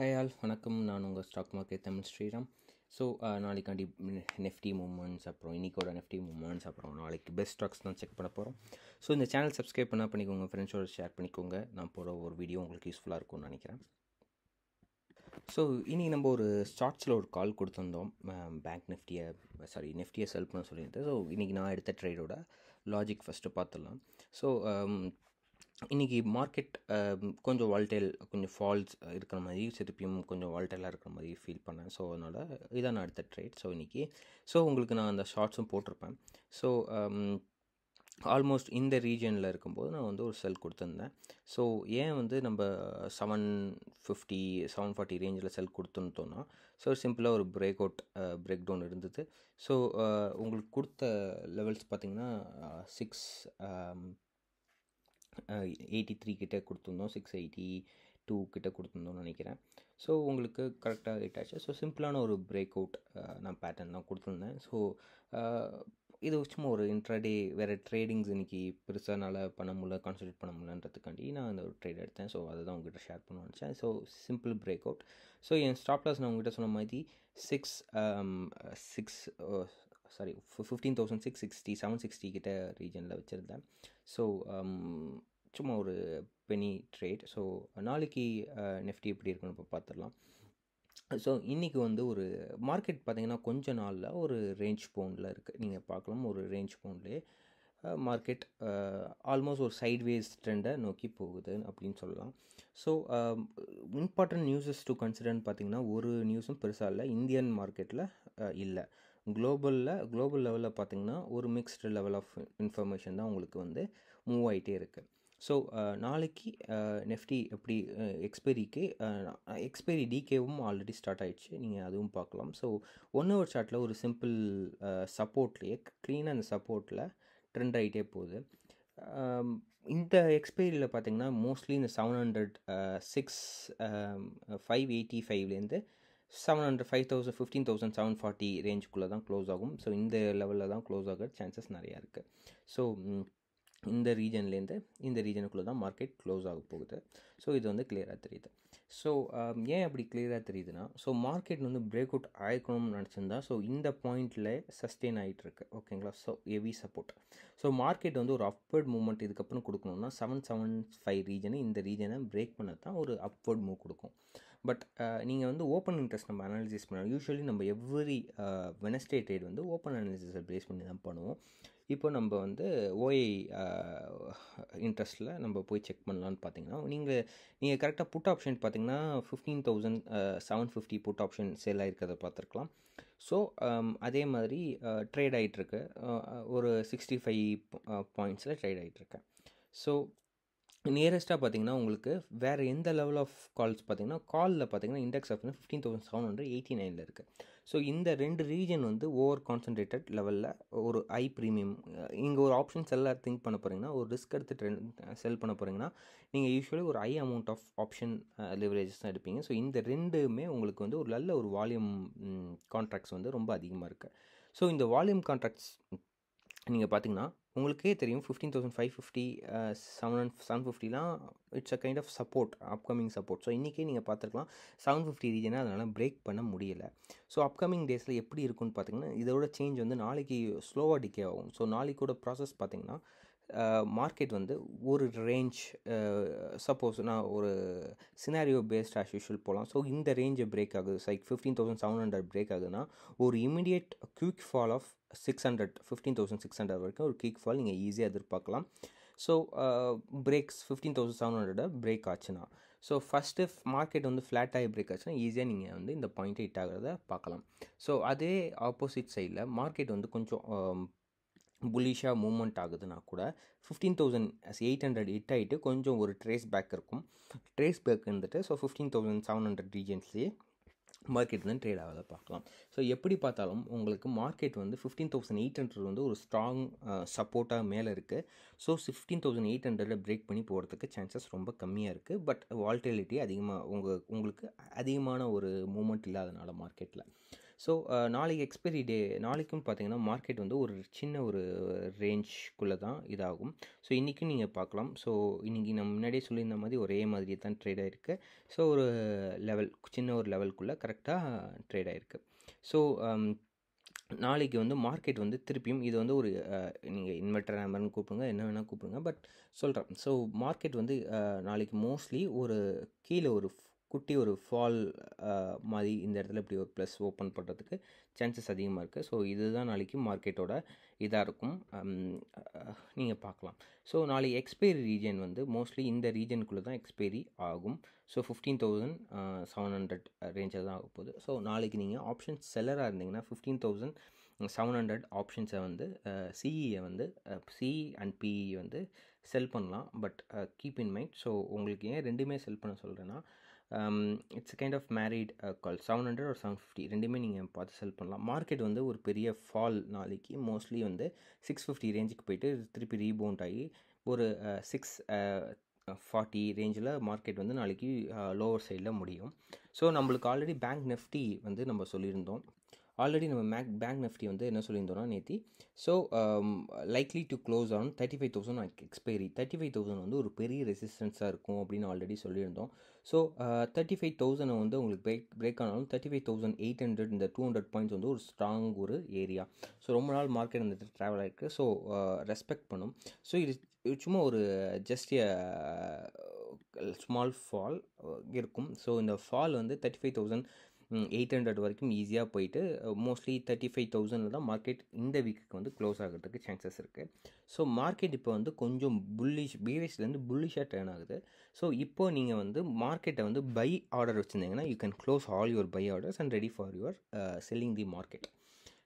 high all வணக்கம் நான் உங்கள் stock market Tamil Sriram so நாளைக்காண்டி நெஃப்டி மூமெண்ட்ஸ் அப்புறம் இன்றைக்கோட நெஃப்டி மூமெண்ட்ஸ் அப்புறம் நாளைக்கு பெஸ்ட் ஸ்டாக்ஸ் தான் செக் பண்ண போகிறோம் ஸோ இந்த சேனல் சப்ஸ்கிரைப் பண்ணால் பண்ணிக்கோங்க ஃப்ரெண்ட்ஸோட ஷேர் பண்ணிக்கோங்க நான் போகிற ஒரு வீடியோ உங்களுக்கு யூஸ்ஃபுல்லாக இருக்கும்னு நினைக்கிறேன் ஸோ இன்றைக்கி நம்ம ஒரு ஸ்டார்ட்ஸில் ஒரு கால் கொடுத்துருந்தோம் பேங்க் நெஃப்டியை சாரி நெஃப்டியை செல் பண்ண சொல்லியிருந்தேன் ஸோ இன்றைக்கி நான் எடுத்த ட்ரேடோட லாஜிக் ஃபஸ்ட்டு பார்த்துடலாம் ஸோ இன்றைக்கி மார்க்கெட் கொஞ்சம் வால்டைல் கொஞ்சம் ஃபால்ஸ் இருக்கிற மாதிரி திருப்பியும் கொஞ்சம் வால்டைலாக இருக்கிற மாதிரி ஃபீல் பண்ணேன் ஸோ அதனால் இதான் நான் அடுத்த ட்ரேட் ஸோ இன்றைக்கி ஸோ உங்களுக்கு நான் அந்த ஷார்ட்ஸும் போட்டிருப்பேன் ஸோ ஆல்மோஸ்ட் இந்த ரீஜனில் இருக்கும்போது நான் வந்து ஒரு செல் கொடுத்துருந்தேன் ஸோ ஏன் வந்து நம்ம செவன் ஃபிஃப்டி செவன் ஃபார்ட்டி ரேஞ்சில் செல் கொடுத்துருந்தோன்னா ஸோ சிம்பிளாக ஒரு பிரேக் அவுட் பிரேக் டவுன் இருந்தது ஸோ உங்களுக்கு கொடுத்த லெவல்ஸ் பார்த்திங்கன்னா சிக்ஸ் எயிட்டி த்ரீ கிட்டே கொடுத்துருந்தோம் சிக்ஸ் எயிட்டி டூ கிட்டே கொடுத்துருந்தோம்னு நினைக்கிறேன் ஸோ உங்களுக்கு கரெக்டாக ரேட் ஆச்சு ஸோ சிம்பிளான ஒரு பிரேக் அவுட் நான் பேட்டர்ன் தான் கொடுத்துருந்தேன் ஸோ இது சும்மா ஒரு இன்ட்ராடே வேறு ட்ரேடிங்ஸ் இன்றைக்கி பெருசானால் பண்ண முடியல கான்சன்ட்ரேட் பண்ண முடியலன்றதுக்காண்டி நான் அந்த ஒரு ட்ரேட் எடுத்தேன் ஸோ அதை தான் உங்ககிட்ட ஷேர் பண்ண நினச்சேன் so simple break out so என் ஸ்டாப்லாஸ் நான் உங்ககிட்ட சொன்ன மாதிரி six six sorry fifteen thousand six sixty seven sixty கிட்ட ரீஜனில் வச்சுருந்தேன் ஸோ um, சும்மா ஒரு பெனி ட்ரேட் ஸோ நாளைக்கு நெஃப்டி எப்படி இருக்குன்னு இப்போ பார்த்துடலாம் ஸோ இன்றைக்கி வந்து ஒரு மார்க்கெட் பார்த்திங்கன்னா கொஞ்ச நாளில் ஒரு ரேஞ்ச் பவுண்டில் இருக்குது நீங்கள் பார்க்கலாம் ஒரு ரேஞ்ச் பவுண்ட்லேயே மார்க்கெட் ஆல்மோஸ்ட் ஒரு சைட்வேஸ் ட்ரெண்டை நோக்கி போகுது அப்படின்னு சொல்லலாம் ஸோ இம்பார்ட்டன்ட் நியூஸஸ் டு கன்சிடர்னு பார்த்திங்கன்னா ஒரு நியூஸும் பெருசாக இல்லை இந்தியன் மார்க்கெட்டில் இல்லை குளோபலில் குளோபல் லெவலில் பார்த்திங்கன்னா ஒரு மிக்ஸ்டு லெவல் ஆஃப் இன்ஃபர்மேஷன் தான் உங்களுக்கு வந்து மூவ் ஆகிட்டே இருக்குது ஸோ நாளைக்கு நெஃப்டி எப்படி எக்ஸ்பைரிக்கு எக்ஸ்பைரி டிகேவும் ஆல்ரெடி ஸ்டார்ட் ஆகிடுச்சு நீங்கள் அதுவும் பார்க்கலாம் ஸோ ஒன் ஹவர் சார்ட்டில் ஒரு சிம்பிள் சப்போர்ட்லேயே க்ளீனாக அந்த சப்போர்ட்டில் ட்ரெண்ட் ஆகிட்டே போகுது இந்த எக்ஸ்பைரியில் பார்த்திங்கன்னா மோஸ்ட்லி இந்த seven hundred six five eighty ஃபைவ்லேருந்து seven hundred five thousand fifteen thousand seven forty ரேஞ்சுக்குள்ளே தான் க்ளோஸ் ஆகும் ஸோ இந்த லெவலில் தான் க்ளோஸ் ஆக சான்சஸ் நிறையா இருக்குது ஸோ இந்த ரீஜன்லேருந்து இந்த ரீஜனுக்குள்ளே தான் மார்க்கெட் க்ளோஸ் ஆக போகுது ஸோ இது வந்து கிளியராக தெரியுது ஸோ ஏன் அப்படி கிளியராக தெரியுதுன்னா ஸோ மார்க்கெட் வந்து பிரேக் அவுட் ஆகிக்கணும்னு நினச்சிருந்தா ஸோ இந்த பாயிண்டில் சஸ்டெயின் ஆகிட்டுருக்கு ஓகேங்களா so heavy support so market வந்து ஒரு அப்வர்ட் மூவ்மெண்ட் இதுக்கப்புறம் கொடுக்கணும்னா செவன் செவன் ஃபைவ் ரீஜனு இந்த ரீஜனை பிரேக் பண்ண தான் ஒரு அப்வர்ட் மூவ் கொடுக்கும் பட் uh, நீங்கள் வந்து ஓப்பன் இன்ட்ரெஸ்ட் நம்ம அனாலிசிஸ் பண்ணலாம் யூஸ்வலி நம்ம எவ்ரி வெனஸ்டே ட்ரேட் வந்து ஓப்பன் அனாலிசிஸை பேஸ் பண்ணி தான் பண்ணுவோம் இப்போ நம்ம வந்து ஓஐ இன்ட்ரெஸ்ட்டில் uh, நம்ம போய் செக் பண்ணலான்னு பார்த்தீங்கன்னா நீங்கள் நீங்கள் கரெக்டாக புட் ஆப்ஷன் பார்த்தீங்கன்னா fifteen thousand seven uh, fifty put option sale ஆகிருக்கிறத பார்த்துருக்கலாம் ஸோ um, அதே மாதிரி ட்ரேட் ஆகிட்டுருக்கு ஒரு சிக்ஸ்டி ஃபைவ் பாயிண்ட்ஸில் ட்ரேட் ஆகிட்டுருக்கேன் ஸோ நியரஸ்ட்டாக பார்த்தீங்கன்னா உங்களுக்கு வேறு எந்த லெவல் ஆஃப் கால்ஸ் பார்த்தீங்கன்னா காலில் பார்த்தீங்கன்னா index of fifteen thousand seven hundred eighty நைனில் இருக்குது ஸோ இந்த ரெண்டு ரீஜன் வந்து ஓவர் கான்சன்ட்ரேட்டட் லெவலில் ஒரு ஐ ப்ரீமியம் இங்கே ஒரு ஆப்ஷன்ஸ் எல்லாம் திங்க் பண்ண போகிறீங்கன்னா ஒரு ரிஸ்க் எடுத்து ட்ரெண்ட் செல் பண்ண போகிறீங்கன்னா நீங்கள் யூஸ்வலி ஒரு ஐ அமௌண்ட் ஆஃப் ஆப்ஷன் லிவரேஜஸ் தான் எடுப்பீங்க ஸோ இந்த ரெண்டுமே உங்களுக்கு வந்து ஒரு நல்ல ஒரு வால்யூம் கான்ட்ராக்ட்ஸ் வந்து ரொம்ப அதிகமாக இருக்குது ஸோ இந்த வால்யூம் கான்ட்ராக்ட்ஸ் நீங்கள் பார்த்தீங்கன்னா உங்களுக்கே தெரியும் fifteen thousand five fifty seven seven ஃபிஃப்டிலாம் it's a kind of support upcoming support so இன்றைக்கே நீங்கள் பார்த்துருக்கலாம் செவன் ஃபிஃப்டி ரீஜனாக அதனால் பிரேக் பண்ண முடியலை ஸோ அப்கமிங் டேஸில் எப்படி இருக்குன்னு பார்த்தீங்கன்னா இதோட சேஞ்ச் வந்து நாளைக்கு ஸ்லோவாக டிகே ஆகும் ஸோ நாளைக்கோட ப்ராசஸ் பார்த்திங்கன்னா மார்க்கெட் வந்து ஒரு ரேஞ்ச் சப்போஸ் நான் ஒரு சினாரியோ பேஸ்ட் ஆஸ் யூஷுவல் போகலாம் ஸோ இந்த ரேஞ்சை பிரேக் ஆகுது like fifteen thousand seven hundred break ஆகுதுன்னா ஒரு immediate quick fall of six hundred fifteen thousand six hundred வரைக்கும் ஒரு குயிக் ஃபால் நீங்கள் ஈஸியாக எதிர்பார்க்கலாம் so breaks fifteen thousand seven ஹண்ட்ரடை பிரேக் ஆச்சுன்னா ஸோ ஃபஸ்ட்டு மார்க்கெட் வந்து ஆகி பிரேக் ஆச்சுன்னா ஈஸியாக நீங்கள் வந்து இந்த பாயிண்ட்டை ஹிட் ஆகிறத பார்க்கலாம் ஸோ அதே ஆப்போசிட் சைடில் மார்க்கெட் வந்து கொஞ்சம் புல்லிஷாக மூமெண்ட் ஆகுதுன்னா கூட fifteen thousand eight hundred hit ஆகிட்டு கொஞ்சம் ஒரு ட்ரேஸ் பேக் இருக்கும் ட்ரேஸ் பேக் இருந்துட்டு so fifteen thousand seven hundred ரீஜன்ஸ்லேயே மார்க்கெட் வந்து ட்ரேட் ஆகலை பார்க்கலாம் ஸோ எப்படி பார்த்தாலும் உங்களுக்கு மார்க்கெட் வந்து ஃபிஃப்டீன் தௌசண்ட் எயிட் ஹண்ட்ரட் வந்து ஒரு ஸ்ட்ராங் சப்போர்ட்டாக மேலே இருக்குது so fifteen thousand eight hundred break பண்ணி போகிறதுக்கு சான்சஸ் ரொம்ப கம்மியாக இருக்குது பட் வால்டிலிட்டி அதிகமாக உங்கள் உங்களுக்கு அதிகமான ஒரு மூமெண்ட் இல்லாதனால மார்க்கெட்டில் ஸோ நாளைக்கு எக்ஸ்பைரி டே நாளைக்கும் பார்த்தீங்கன்னா மார்க்கெட் வந்து ஒரு சின்ன ஒரு ரேஞ்ச்குள்ளே தான் இதாகும் ஸோ இன்றைக்கும் நீங்கள் பார்க்கலாம் ஸோ இன்றைக்கி நான் முன்னாடியே சொல்லியிருந்த மாதிரி ஒரே மாதிரி தான் ட்ரேட் ஆகிருக்கு ஸோ ஒரு லெவல் சின்ன ஒரு லெவல்குள்ளே கரெக்டாக ட்ரேட் ஆகிருக்கு ஸோ நாளைக்கு வந்து மார்க்கெட் வந்து திருப்பியும் இது வந்து ஒரு நீங்கள் இன்வெர்டர் நம்பர்னு கூப்பிடுங்க என்ன வேணால் கூப்பிடுங்க பட் சொல்கிறேன் ஸோ மார்க்கெட் வந்து நாளைக்கு மோஸ்ட்லி ஒரு கீழே ஒரு குட்டி ஒரு ஃபால் மாதிரி இந்த இடத்துல இப்படி ஒரு ப்ளஸ் ஓப்பன் பண்ணுறதுக்கு சான்சஸ் அதிகமாக இருக்குது ஸோ இதுதான் நாளைக்கு மார்க்கெட்டோட இதாக இருக்கும் நீங்கள் பார்க்கலாம் ஸோ நாளை எக்ஸ்பைரி ரீஜன் வந்து மோஸ்ட்லி இந்த ரீஜனுக்குள்ளே தான் எக்ஸ்பைரி ஆகும் so fifteen thousand seven hundred ரேஞ்சில் தான் ஆக போகுது ஸோ நாளைக்கு நீங்கள் ஆப்ஷன்ஸ் செல்லராக இருந்தீங்கன்னா ஃபிஃப்டீன் தௌசண்ட் செவன் ஹண்ட்ரட் ஆப்ஷன்ஸை வந்து சிஇயை e வந்து சி அண்ட் பிஇ வந்து செல் பண்ணலாம் but keep in mind so உங்களுக்கு ஏன் ரெண்டுமே செல் பண்ண சொல்கிறேன்னா it's kind of married call seven hundred ஒரு செவன் ஃபிஃப்டி ரெண்டுமே நீங்கள் பார்த்து செல் பண்ணலாம் மார்க்கெட் வந்து ஒரு பெரிய ஃபால் நாளைக்கு மோஸ்ட்லி வந்து சிக்ஸ் ஃபிஃப்டி ரேஞ்சுக்கு போயிட்டு திருப்பி ரீபவுண்ட் ஆகி ஒரு சிக்ஸ் ஃபார்ட்டி ரேஞ்சில் மார்க்கெட் வந்து நாளைக்கு uh, லோவர் சைடில் முடியும் ஸோ நம்மளுக்கு ஆல்ரெடி பேங்க் நிஃப்டி வந்து நம்ம சொல்லியிருந்தோம் ஆல்ரெடி நம்ம மேக் பேங்க் நெஃப்டி வந்து என்ன சொல்லியிருந்தோம்னா நேத்தி so likely to close on thirty five thousand expiry thirty five thousand வந்து ஒரு பெரிய ரெசிஸ்டன்ஸாக இருக்கும் அப்படின்னு ஆல்ரெடி சொல்லியிருந்தோம் ஸோ தேர்ட்டி ஃபைவ் தௌசண்டை வந்து உங்களுக்கு பிரேக் பிரேக் ஆனாலும் thirty five thousand eight hundred இந்த டூ ஹண்ட்ரட் பாயிண்ட்ஸ் வந்து ஒரு ஸ்ட்ராங் ஒரு ஏரியா ஸோ ரொம்ப நாள் மார்க்கெட் அந்த ட்ராவல் ஆகிருக்கு ஸோ ரெஸ்பெக்ட் பண்ணும் ஸோ இது சும்மா ஒரு ஜஸ்ட் ஸ்மால் ஃபால் இருக்கும் ஸோ இந்த ஃபால் வந்து thirty five thousand eight hundred வரைக்கும் ஈஸியாக போயிட்டு மோஸ்ட்லி தேர்ட்டி ஃபைவ் தௌசண்டில் தான் மார்க்கெட் இந்த வீக்குக்கு வந்து க்ளோஸ் ஆகிறதுக்கு சான்சஸ் இருக்குது ஸோ மார்க்கெட் இப்போ வந்து கொஞ்சம் புல்லிஷ் பிவிஎஸ்லேருந்து புல்லிஷாக டேர்ன் ஆகுது ஸோ இப்போது நீங்கள் வந்து மார்க்கெட்டை வந்து பை ஆர்டர் வச்சுருந்தீங்கன்னா you can close all your buy orders and ready for your selling the market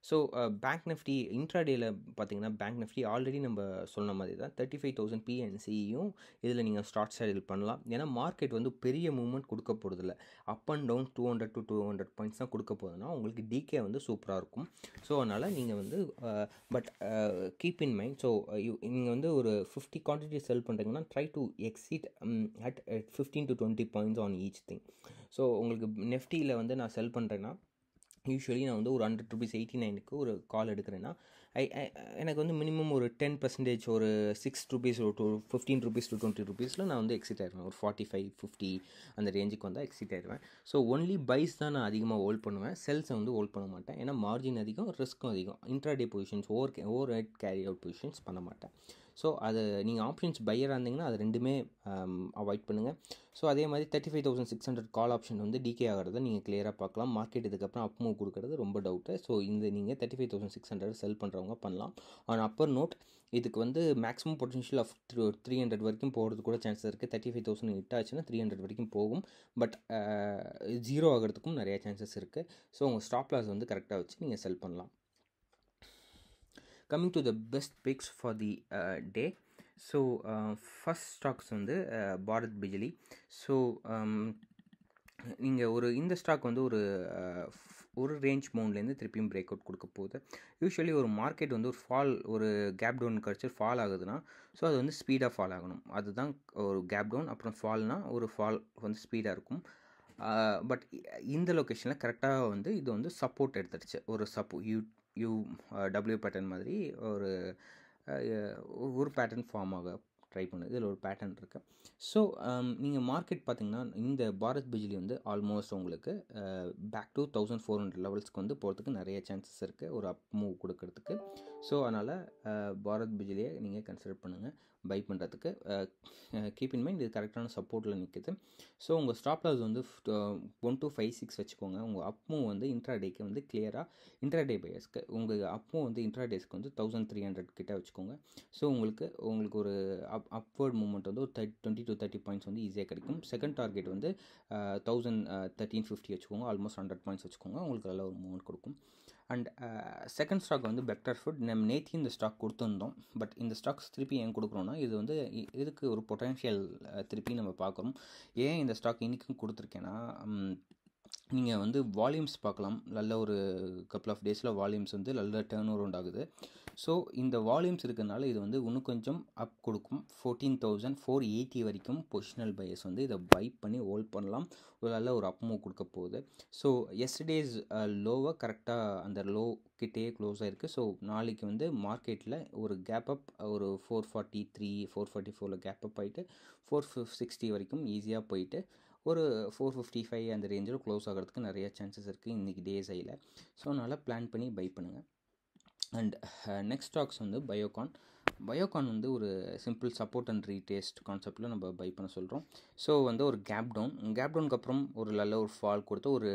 so bank Nifty இன்ட்ராடேயில் பார்த்தீங்கன்னா பேங்க் நெஃப்டி ஆல்ரெடி நம்ம சொன்ன மாதிரி தான் தேர்ட்டி ஃபைவ் தௌசண்ட் பிஎன்சியும் இதில் நீங்கள் ஸ்டார்ட் சேல் பண்ணலாம் ஏன்னா மார்க்கெட் வந்து பெரிய மூவ்மெண்ட் கொடுக்க இல்லை up and down two hundred to two hundred points தான் கொடுக்க போகுதுன்னா உங்களுக்கு டிகே வந்து சூப்பராக இருக்கும் ஸோ அதனால் நீங்கள் வந்து but keep in mind so நீங்கள் வந்து ஒரு ஃபிஃப்டி குவான்டிட்டி செல் பண்ணுறீங்கன்னா try to exit at fifteen to twenty points on each thing so உங்களுக்கு நெஃப்டியில் வந்து நான் செல் பண்ணுறேன்னா யூஸ்வலி நான் வந்து ஒரு ஹண்ட்ரட் ருபீஸ் எயிட்டி நைனுக்கு ஒரு கால் எடுக்கிறேன்னா ஐ எனக்கு வந்து மினிமம் ஒரு டென் பர்சன்டேஜ் ஒரு சிக்ஸ் ருபீஸ் ஒரு two fifteen rupees two twenty ருபீஸில் நான் வந்து எக்ஸிட் ஆயிடுவேன் ஒரு ஃபார்ட்டி ஃபைவ் ஃபிஃப்டி அந்த ரேஞ்சுக்கு வந்தால் எக்ஸிட் ஆயிடுவேன் ஸோ ஒன்லி பைஸ் தான் நான் அதிகமாக ஹோல்ட் பண்ணுவேன் செல்ஸை வந்து ஹோல்ட் பண்ண மாட்டேன் ஏன்னா மார்ஜின் அதிகம் ரிஸ்க்கும் அதிகம் intraday positions over over head carry out positions பண்ண மாட்டேன் ஸோ அது நீங்கள் ஆப்ஷன்ஸ் பையராக இருந்தீங்கன்னா அது ரெண்டுமே அவாய்ட் um, பண்ணுங்கள் ஸோ அதே மாதிரி thirty five thousand six hundred call option வந்து டிகே ஆகிறத நீங்கள் கிளியராக பார்க்கலாம் மார்க்கெட் இதுக்கப்புறம் அப் மூவ் கொடுக்குறது ரொம்ப டவுட்டு ஸோ இந்த நீங்கள் thirty five thousand six hundred sell பண்ணுறவங்க பண்ணலாம் ஆனால் அப்பர் நோட் இதுக்கு வந்து maximum potential of three three hundred வரைக்கும் போகிறது கூட சான்ஸ் இருக்குது தேர்ட்டி ஃபைவ் தௌசண்ட் ஹிட் ஆச்சுன்னா த்ரீ ஹண்ட்ரட் வரைக்கும் போகும் பட் ஜீரோ uh, ஆகிறதுக்கும் நிறையா சான்சஸ் இருக்குது ஸோ உங்கள் ஸ்டாப் லாஸ் வந்து கரெக்டாக வச்சு நீங்கள் செல் பண்ணலாம் coming to the best picks for the day so first stocks வந்து uh, Bharat Bijli so um, நீங்கள் ஒரு இந்த ஸ்டாக் வந்து ஒரு uh, ஒரு ரேஞ்ச் மவுண்ட்லேருந்து திருப்பியும் பிரேக் அவுட் கொடுக்க போகுது யூஸ்வலி ஒரு மார்க்கெட் வந்து ஒரு ஃபால் ஒரு கேப் டவுன் கழிச்சு ஃபால் ஆகுதுன்னா ஸோ அது வந்து ஸ்பீடாக ஃபால் ஆகணும் அதுதான் ஒரு கேப் டவுன் அப்புறம் ஃபால்னா ஒரு ஃபால் வந்து ஸ்பீடாக இருக்கும் பட் uh, இந்த லொக்கேஷனில் கரெக்டாக வந்து இது வந்து சப்போர்ட் எடுத்துருச்சு ஒரு சப்போ யூ யூ டபிள்யூ பேட்டர்ன் மாதிரி ஒரு ஒரு பேட்டர்ன் ஃபார்ம் ஆக ட்ரை பண்ணுது இதில் ஒரு பேட்டர்ன் இருக்குது ஸோ நீங்கள் மார்க்கெட் பார்த்திங்கன்னா இந்த பாரத் பிஜிலி வந்து ஆல்மோஸ்ட் உங்களுக்கு back to thousand four hundred லெவல்ஸ்க்கு வந்து போகிறதுக்கு நிறைய சான்சஸ் இருக்குது ஒரு அப் மூவ் கொடுக்கறதுக்கு ஸோ அதனால் பாரத் பிஜிலியை நீங்கள் கன்சிடர் பண்ணுங்கள் பை பண்ணுறதுக்கு கீப் இன் மைண்ட் இது கரெக்டான சப்போர்ட்டில் நிற்குது ஸோ உங்கள் ஸ்டாப் லாஸ் வந்து ஒன் டூ ஃபைவ் சிக்ஸ் வச்சுக்கோங்க உங்கள் அப்பும் வந்து இன்ட்ராடேக்கு வந்து கிளியராக இன்ட்ராடே பையர்ஸ்க்கு உங்கள் அப்பும் வந்து இன்ட்ராடேஸ்க்கு வந்து தௌசண்ட் த்ரீ ஹண்ட்ரட் கிட்ட வச்சுக்கோங்க ஸோ உங்களுக்கு உங்களுக்கு ஒரு அப் அப்வர்ட் மூமெண்ட் வந்து ஒரு third twenty to thirty points வந்து ஈஸியாக கிடைக்கும் செகண்ட் டார்கெட் வந்து தௌசண்ட் தேர்ட்டீன் ஃபிஃப்டி வச்சுக்கோங்க ஆல்மோஸ்ட் ஹண்ட்ரட் பாயிண்ட்ஸ் வச்சுக்கோங்க உங்களுக்கு நல்ல ஒரு மூமெண்ட் கொடுக்கும் அண்ட் செகண்ட் ஸ்டாக் வந்து பெக்டர் ஃபுட் நம்ம நேத்தி இந்த ஸ்டாக் கொடுத்துருந்தோம் பட் இந்த ஸ்டாக்ஸ் திருப்பி ஏன் கொடுக்குறோன்னா இது வந்து இதுக்கு ஒரு பொட்டன்ஷியல் திருப்பி நம்ம பார்க்குறோம் ஏன் இந்த ஸ்டாக் இன்றைக்கும் கொடுத்துருக்கேன்னா நீங்கள் வந்து வால்யூம்ஸ் பார்க்கலாம் நல்ல ஒரு கப்புள் ஆஃப் டேஸில் வால்யூம்ஸ் வந்து நல்ல டேர்ன் ஓவர் ஆகுது ஸோ இந்த வால்யூம்ஸ் இருக்கிறதுனால இது வந்து இன்னும் கொஞ்சம் அப் கொடுக்கும் ஃபோர்டீன் தௌசண்ட் ஃபோர் எயிட்டி வரைக்கும் பொசிஷனல் பையஸ் வந்து இதை பை பண்ணி ஹோல்ட் பண்ணலாம் ஒரு நல்ல ஒரு அப் மூவ் கொடுக்க போகுது ஸோ எஸ்டேஸ் லோவை கரெக்டாக அந்த லோ கிட்டே க்ளோஸ் ஆகிருக்கு ஸோ நாளைக்கு வந்து மார்க்கெட்டில் ஒரு கேப் அப் ஒரு four forty three four forty ஃபோரில் கேப் அப் ஆகிட்டு ஃபோர் சிக்ஸ்டி வரைக்கும் ஈஸியாக போயிட்டு ஒரு ஃபோர் ஃபிஃப்டி ஃபைவ் அந்த ரேஞ்சில் க்ளோஸ் ஆகிறதுக்கு நிறைய சான்சஸ் இருக்குது இன்றைக்கி டேஸ் சைடில் ஸோ அதனால் பிளான் பண்ணி பை பண்ணுங்கள் அண்ட் நெக்ஸ்ட் ஸ்டாக்ஸ் வந்து பயோகான் பயோகான் வந்து ஒரு சிம்பிள் சப்போர்ட் அண்ட் ரீடேஸ்ட் கான்செப்டில் நம்ம பை பண்ண சொல்கிறோம் ஸோ வந்து ஒரு கேப் டவுன் கேப் டவுனுக்கு அப்புறம் ஒரு நல்ல ஒரு ஃபால் கொடுத்து ஒரு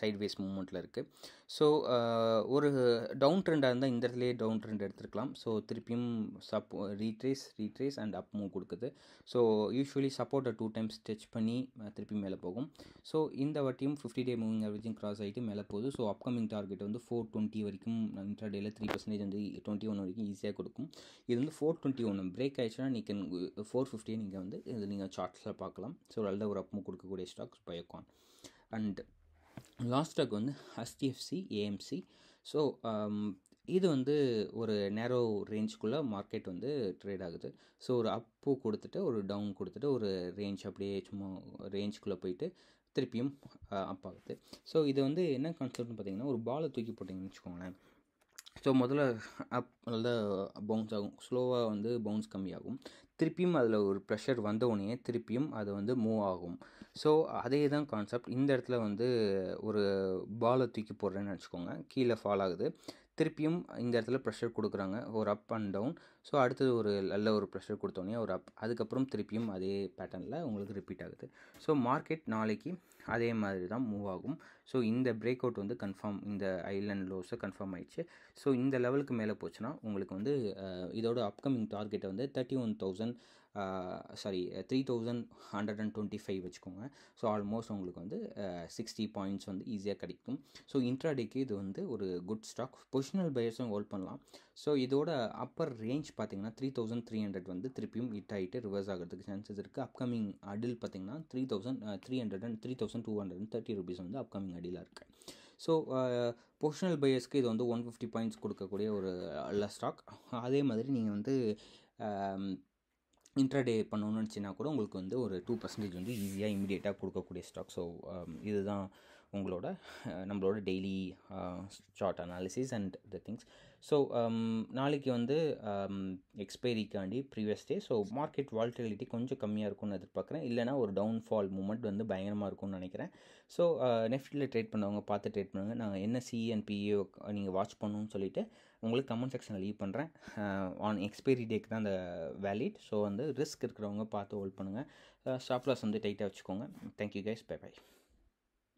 சைட்வேஸ் மூமெண்ட்டில் இருக்குது ஸோ ஒரு டவுன் ட்ரெண்டாக இருந்தால் இந்த இடத்துலேயே டவுன் ட்ரெண்ட் எடுத்துருக்கலாம் ஸோ திருப்பியும் சப்போ retrace retrace and up move கொடுக்குது ஸோ யூஸ்வலி சப்போர்ட்டை டூ டைம்ஸ் டச் பண்ணி திருப்பி மேலே போகும் ஸோ இந்த வாட்டியும் fifty day moving averaging cross ஆகிட்டு மேலே போகுது ஸோ அப்கமிங் டார்கெட் வந்து ஃபோர் டுவெண்ட்டி வரைக்கும் டேல த்ரீ பர்சன்டேஜ் வந்து டுவெண்ட்டி ஒன் வரைக்கும் ஈஸியாக கொடுக்கும் இது வந்து ஃபோர் டுவெண்ட்டி ஒன்று பிரேக் ஆயிடுச்சுன்னா நீங்கள் ஃபோர் ஃபிஃப்டியை நீங்கள் வந்து இது நீங்கள் சார்ட்ஸில் பார்க்கலாம் ஸோ நல்ல ஒரு அப்பமும் கொடுக்கக்கூடிய ஸ்டாக்ஸ் பயக்கான் அண்ட் லாஸ்ட் ஸ்டாக் வந்து ஹஸ்டிஎஃப்சி ஏஎம்சி ஸோ இது வந்து ஒரு நேரோ ரேஞ்சுக்குள்ளே மார்க்கெட் வந்து ட்ரேட் ஆகுது ஸோ ஒரு அப்பு கொடுத்துட்டு ஒரு டவுன் கொடுத்துட்டு ஒரு ரேஞ்ச் அப்படியே சும்மா ரேஞ்சுக்குள்ளே போயிட்டு திருப்பியும் அப் uh, ஆகுது ஸோ இது வந்து என்ன கான்செப்ட்னு பார்த்தீங்கன்னா ஒரு பாலை தூக்கி போட்டிங்கன்னு வச்சுக்கோங்களேன் ஸோ முதல்ல அப் நல்ல பவுன்ஸ் ஆகும் ஸ்லோவாக வந்து பவுன்ஸ் கம்மியாகும் திருப்பியும் அதில் ஒரு ப்ரெஷர் வந்தவுடனே திருப்பியும் அது வந்து மூவ் ஆகும் ஸோ அதே தான் கான்செப்ட் இந்த இடத்துல வந்து ஒரு பாலை தூக்கி போடுறேன்னு நினச்சிக்கோங்க கீழே ஃபால் ஆகுது திருப்பியும் இந்த இடத்துல ப்ரெஷர் கொடுக்குறாங்க ஒரு அப் அண்ட் டவுன் ஸோ அடுத்தது ஒரு நல்ல ஒரு ப்ரெஷர் கொடுத்தோடனே ஒரு அப் அதுக்கப்புறம் திருப்பியும் அதே பேட்டர்னில் உங்களுக்கு ரிப்பீட் ஆகுது ஸோ மார்க்கெட் நாளைக்கு அதே மாதிரி தான் மூவ் ஆகும் ஸோ இந்த பிரேக் அவுட் வந்து கன்ஃபார்ம் இந்த ஐலண்ட் லோஸை கன்ஃபார்ம் ஆயிடுச்சு ஸோ இந்த லெவலுக்கு மேலே போச்சுன்னா உங்களுக்கு வந்து இதோட அப்கமிங் டார்கெட்டை வந்து thirty one thousand sorry three thousand hundred and twenty five வச்சுக்கோங்க ஸோ ஆல்மோஸ்ட் உங்களுக்கு வந்து சிக்ஸ்டி பாயிண்ட்ஸ் வந்து ஈஸியாக கிடைக்கும் ஸோ இன்ட்ராடேக்கு இது வந்து ஒரு குட் ஸ்டாக் பொசிஷனல் பயர்ஸும் ஹோல்ட் பண்ணலாம் ஸோ இதோட அப்பர் ரேஞ்ச் பார்த்தீங்கன்னா த்ரீ தௌசண்ட் த்ரீ ஹண்ட்ரட் வந்து திருப்பியும் ஹிட் ஆகிட்டு ரிவர்ஸ் ஆகிறதுக்கு சான்சஸ் இருக்குது அப்கமிங் அடில் பார்த்தீங்கன்னா three thousand three hundred and three thousand two hundred and thirty rupees வந்து அப்கமிங் அடியில் இருக்குது ஸோ போர்ஷனல் பையர்ஸ்க்கு இது வந்து ஒன் ஃபிஃப்டி பாயிண்ட்ஸ் கொடுக்கக்கூடிய ஒரு நல்ல ஸ்டாக் அதே மாதிரி நீங்கள் வந்து இன்ட்ராடே பண்ணணும்னு நினச்சின்னா கூட உங்களுக்கு வந்து ஒரு டூ பர்சன்டேஜ் வந்து ஈஸியாக இமீடியட்டாக கொடுக்கக்கூடிய ஸ்டாக் ஸோ இதுதான் உங்களோட நம்மளோட daily short analysis and the things so um, நாளைக்கு வந்து எக்ஸ்பைரிக்காண்டி previous day so market volatility கொஞ்சம் கம்மியாக இருக்கும்னு எதிர்பார்க்குறேன் இல்லைனா ஒரு டவுன்ஃபால் மூமெண்ட் வந்து பயங்கரமாக இருக்கும்னு நினைக்கிறேன் ஸோ நெஃப்டில் ட்ரேட் பண்ணவங்க பார்த்து ட்ரேட் பண்ணுங்கள் நாங்கள் என்ன சிஇ அண்ட் நீங்கள் வாட்ச் பண்ணணும்னு சொல்லிவிட்டு உங்களுக்கு கமெண்ட் செக்ஷனில் லீவ் பண்ணுறேன் ஆன் எக்ஸ்பைரி டேக்கு தான் அந்த வேலிட் ஸோ வந்து ரிஸ்க் இருக்கிறவங்க பார்த்து ஹோல்ட் பண்ணுங்கள் ஸ்டாப்லாஸ் வந்து டைட்டாக வச்சுக்கோங்க தேங்க்யூ கைஸ் பை பை